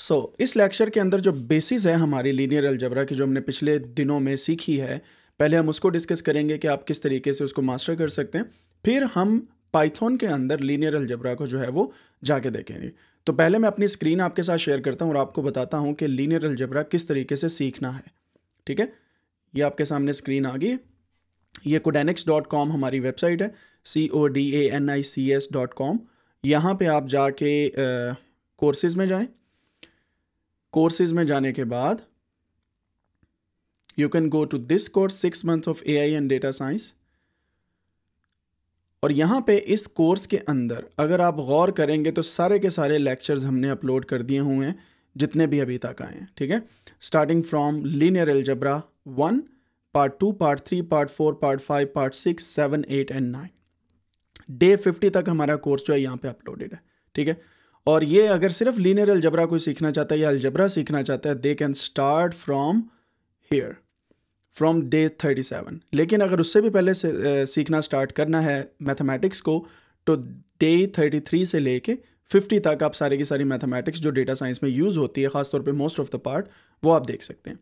सो so, इस lecture के अंदर जो बेसिस है हमारी लीनियर अलजबरा की जो हमने पिछले दिनों में सीखी है पहले हम उसको डिस्कस करेंगे कि आप किस तरीके से उसको मास्टर कर सकते हैं फिर हम पाइथन के अंदर लीनियर अलजबरा को जो है वो जाके देखेंगे तो पहले मैं अपनी स्क्रीन आपके साथ शेयर करता हूँ और आपको बताता हूँ कि लीनियर अलजबरा किस तरीके से सीखना है ठीक है ये आपके सामने स्क्रीन आ गई ये कोडेनिक्स डॉट कॉम हमारी वेबसाइट है C O D A N I C S dot com यहाँ पर आप जाके कोर्सेज़ में जाएँ कोर्सेज में जाने के बाद you can go to this course six month of A I and data science और यहाँ पे इस कोर्स के अंदर अगर आप गौर करेंगे तो सारे के सारे लेक्चर्स हमने अपलोड कर दिए हुए हैं जितने भी अभी तक आए हैं ठीक है starting from linear algebra one part two part three part four part five part six seven eight and nine day fifty तक हमारा कोर्स जो है यहाँ पे अपलोडेड है ठीक है और ये अगर सिर्फ लीनियर अलजबरा कोई सीखना चाहता है या अलजबरा सीखना चाहता है they can start from here from day thirty seven लेकिन अगर उससे भी पहले से, सीखना स्टार्ट करना है मैथमेटिक्स को तो डे थर्टी थ्री से लेके फिफ्टी तक आप सारे की सारी मैथमेटिक्स जो डेटा साइंस में यूज़ होती है ख़ासतौर पे मोस्ट ऑफ द पार्ट वो आप देख सकते हैं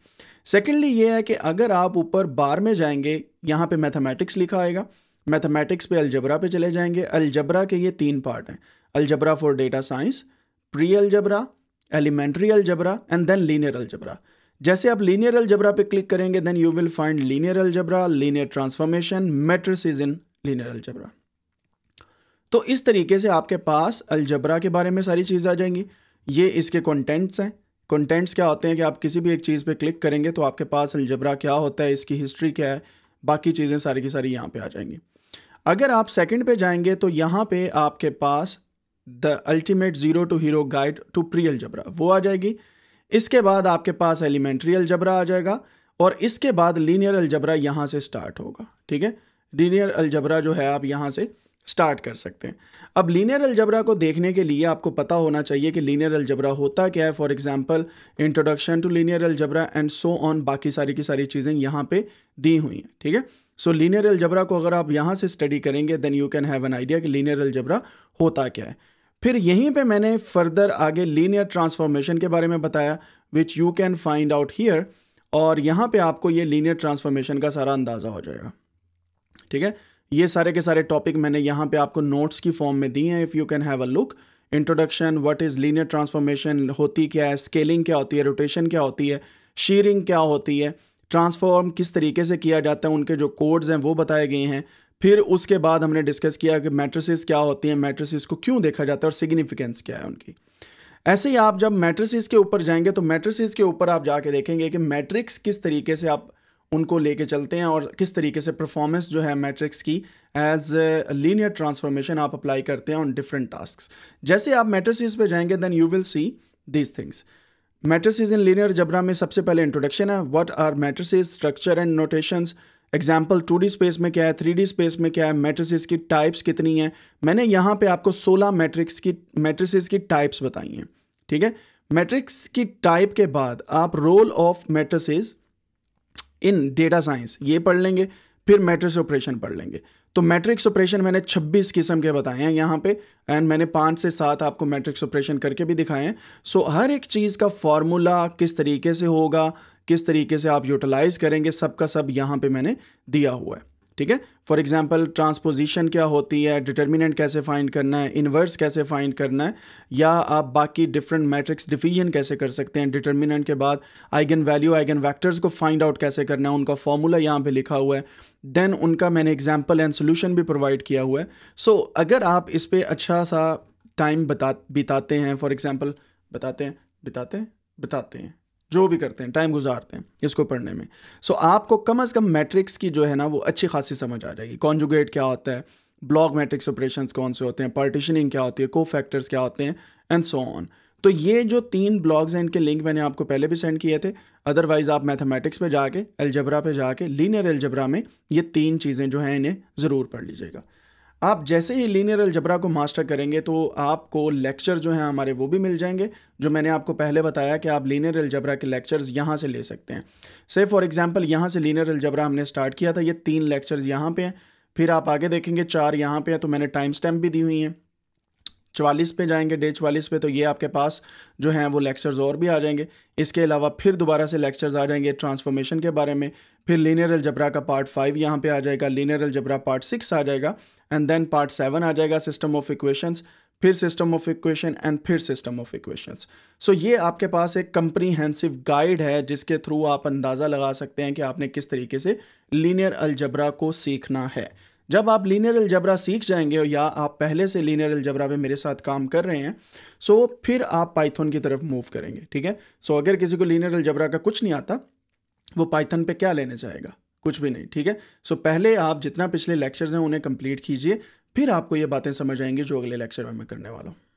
सेकेंडली ये है कि अगर आप ऊपर बार में जाएंगे यहाँ पे मैथमेटिक्स लिखा आएगा मैथमेटिक्स पे अलजबरा पे चले जाएंगे अलजबरा के ये तीन पार्ट हैं algebra for data science pre algebra elementary algebra and then linear algebra जैसे आप लीनियर अलजबरा पे क्लिक करेंगे then you will find linear algebra linear transformation matrices in linear algebra तो इस तरीके से आपके पास अलजबरा के बारे में सारी चीज़ें आ जाएंगी ये इसके कॉन्टेंट्स हैं कॉन्टेंट्स क्या होते हैं कि आप किसी भी एक चीज़ पर क्लिक करेंगे तो आपके पास अलजबरा क्या होता है इसकी हिस्ट्री क्या है बाकी चीज़ें सारी की सारी यहाँ पे आ जाएंगी अगर आप सेकंड पे जाएंगे तो यहाँ पे आपके पास the ultimate zero to hero guide to pre algebra वो आ जाएगी इसके बाद आपके पास एलिमेंट्री अलजबरा आ जाएगा और इसके बाद लीनियर अलजबरा यहाँ से स्टार्ट होगा ठीक है लीनियर अलजबरा जो है आप यहाँ से स्टार्ट कर सकते हैं अब लीनियर अलजबरा को देखने के लिए आपको पता होना चाहिए कि लीनियर अलजबरा होता क्या है for example introduction to linear algebra and so on बाकी सारी की सारी चीज़ें यहाँ पे दी हुई हैं ठीक है सो लीनियर अलजबरा को अगर आप यहाँ से स्टडी करेंगे then you can have an idea कि लीनियर अलजबरा होता क्या है फिर यहीं पे मैंने फर्दर आगे लीनियर ट्रांसफॉर्मेशन के बारे में बताया which you can find out here और यहाँ पर आपको ये लीनियर ट्रांसफॉर्मेशन का सारा अंदाज़ा हो जाएगा ठीक है ये सारे के सारे टॉपिक मैंने यहाँ पे आपको नोट्स की फॉर्म में दिए हैं if you can have a look introduction what is linear transformation होती क्या है स्केलिंग क्या होती है रोटेशन क्या होती है शीयरिंग क्या होती है ट्रांसफॉर्म किस तरीके से किया जाता है उनके जो कोड्स हैं वो बताए गए हैं फिर उसके बाद हमने डिस्कस किया कि मैट्रसिस क्या होती हैं मैट्रिसेस को क्यों देखा जाता है और सिग्निफिकेंस क्या है उनकी ऐसे ही आप जब मैट्रिसेस के ऊपर जाएंगे तो मैट्रिसेस के ऊपर आप जाके देखेंगे कि मैट्रिक्स किस तरीके से आप उनको लेके चलते हैं और किस तरीके से परफॉर्मेंस जो है मैट्रिक्स की एज लीनियर ट्रांसफॉर्मेशन आप अप्लाई करते हैं ऑन डिफरेंट टास्क जैसे आप मैट्रिसेस पे जाएंगे then you will see these things matrices in linear algebra में सबसे पहले इंट्रोडक्शन है what are matrices structure and notations example two space में क्या है थ्री स्पेस में क्या है मैट्रिस की टाइप्स कितनी हैं मैंने यहाँ पे आपको सोलह मैट्रिक्स की मैट्रिसेस की टाइप्स बताई हैं ठीक है मैट्रिक्स की टाइप के बाद आप role of matrices in data science ये पढ़ लेंगे फिर मैट्रिक्स ऑपरेशन पढ़ लेंगे तो मैट्रिक्स ऑपरेशन मैंने 26 किस्म के बताए हैं यहाँ पे एंड मैंने पाँच से सात आपको मैट्रिक्स ऑपरेशन करके भी दिखाए हैं सो so, हर एक चीज़ का फॉर्मूला किस तरीके से होगा किस तरीके से आप यूटिलाइज करेंगे सब का सब यहाँ पे मैंने दिया हुआ है ठीक है फॉर एग्जांपल ट्रांसपोजिशन क्या होती है डिटर्मिनेंट कैसे फाइंड करना है इन्वर्स कैसे फाइंड करना है या आप बाकी डिफरेंट मैट्रिक्स डिफीजन कैसे कर सकते हैं डिटर्मिनेंट के बाद आइगन वैल्यू आइगन वैक्टर्स को फाइंड आउट कैसे करना है उनका फॉर्मूला यहाँ पे लिखा हुआ है देन उनका मैंने एग्जाम्पल एंड सोल्यूशन भी प्रोवाइड किया हुआ है सो so, अगर आप इस पर अच्छा सा टाइम बता बिताते हैं फॉर एग्ज़ाम्पल बताते हैं बिताते हैं बताते हैं जो भी करते हैं टाइम गुजारते हैं इसको पढ़ने में सो so, आपको कम अज़ कम मैट्रिक्स की जो है ना वो अच्छी खासी समझ आ जाएगी कॉन्जुगेट क्या होता है ब्लॉक मैट्रिक्स ऑपरेशन कौन से होते हैं पार्टीशनिंग क्या होती है को फैक्टर्स क्या होते हैं एंड सो ऑन तो ये जो तीन ब्लॉग्स हैं इनके लिंक मैंने आपको पहले भी सेंड किए थे अदरवाइज़ आप मैथमेटिक्स में जाके एल्जबरा पे जाके लीनियर एल्जबरा में ये तीन चीज़ें जो हैं इन्हें ज़रूर पढ़ लीजिएगा आप जैसे ही लीनियर अलजबरा को मास्टर करेंगे तो आपको लेक्चर जो हैं हमारे वो भी मिल जाएंगे जो मैंने आपको पहले बताया कि आप लीनियर अलजबरा के लेक्चर्स यहाँ से ले सकते हैं से फॉर एग्जांपल यहाँ से लीनियर अलजबरा हमने स्टार्ट किया था ये तीन लेक्चर्स यहाँ पे हैं फिर आप आगे देखेंगे चार यहाँ पे हैं तो मैंने टाइम स्टैम्प भी दी हुई हैं चवालीस पे जाएंगे डे चवालीस पे तो ये आपके पास जो हैं वो लेक्चर्स और भी आ जाएंगे इसके अलावा फिर दोबारा से लेक्चर्स आ जाएंगे ट्रांसफॉर्मेशन के बारे में फिर लीनियर अलजबरा का पार्ट फाइव यहाँ पे आ जाएगा लीनियर अलजबरा पार्ट सिक्स आ जाएगा एंड देन पार्ट सेवन आ जाएगा सिस्टम ऑफ इक्वेशंस फिर सिस्टम ऑफ इक्वेशन एंड फिर सिस्टम ऑफ इक्वेशंस सो ये आपके पास एक कंप्रीहेंसिव गाइड है जिसके थ्रू आप अंदाज़ा लगा सकते हैं कि आपने किस तरीके से लीनियर अलजबरा को सीखना है जब आप लीनियर अलजबरा सीख जाएंगे या आप पहले से लीनियर अलजबरा में मेरे साथ काम कर रहे हैं सो so फिर आप पाइथन की तरफ मूव करेंगे ठीक है सो अगर किसी को लीनियर अलजबरा का कुछ नहीं आता वो पाइथन पे क्या लेने जाएगा कुछ भी नहीं ठीक है सो पहले आप जितना पिछले लेक्चर्स हैं उन्हें कंप्लीट कीजिए फिर आपको ये बातें समझ आएंगी जो अगले लेक्चर में मैं करने वाला हूँ